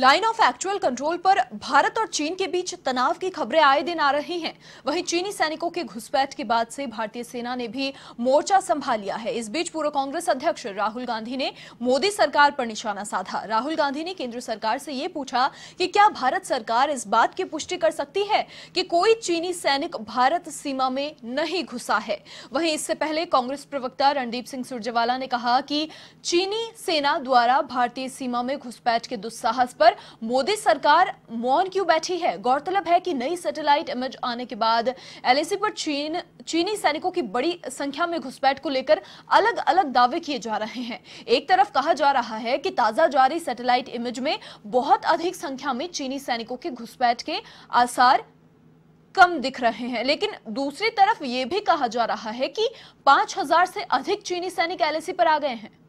line of actual control पर भारत और चीन के बीच तनाव की खबरें आए दिन आ रही हैं वहीं चीनी सैनिकों के घुसपैठ के बाद से भारतीय सेना ने भी मोर्चा संभाल लिया है इस बीच पूर्व कांग्रेस अध्यक्ष राहुल गांधी ने मोदी सरकार पर निशाना साधा राहुल गांधी ने केंद्र सरकार से ये पूछा कि क्या भारत सरकार इस बात की पुष्टि कर सकती है कि कोई चीनी सैनिक भारत सीमा में नहीं घुसा है वहीं इससे पहले कांग्रेस प्रवक्ता रणदीप सिंह सुरजेवाला ने कहा कि चीनी सेना द्वारा भारतीय सीमा में घुसपैठ के दुस्साहस पर पर मोदी सरकार मौन क्यों बैठी है गौरतलब है कि नई सैटेलाइट इमेज आने के बाद एलएसी पर चीन चीनी सैनिकों की बड़ी संख्या में घुसपैठ को लेकर अलग अलग दावे किए जा रहे हैं एक तरफ कहा जा रहा है कि ताजा जारी सैटेलाइट इमेज में बहुत अधिक संख्या में चीनी सैनिकों के घुसपैठ के आसार कम दिख रहे हैं लेकिन दूसरी तरफ ये भी कहा जा रहा है कि 5000 से अधिक चीनी सैनिक एलएसी पर आ गए हैं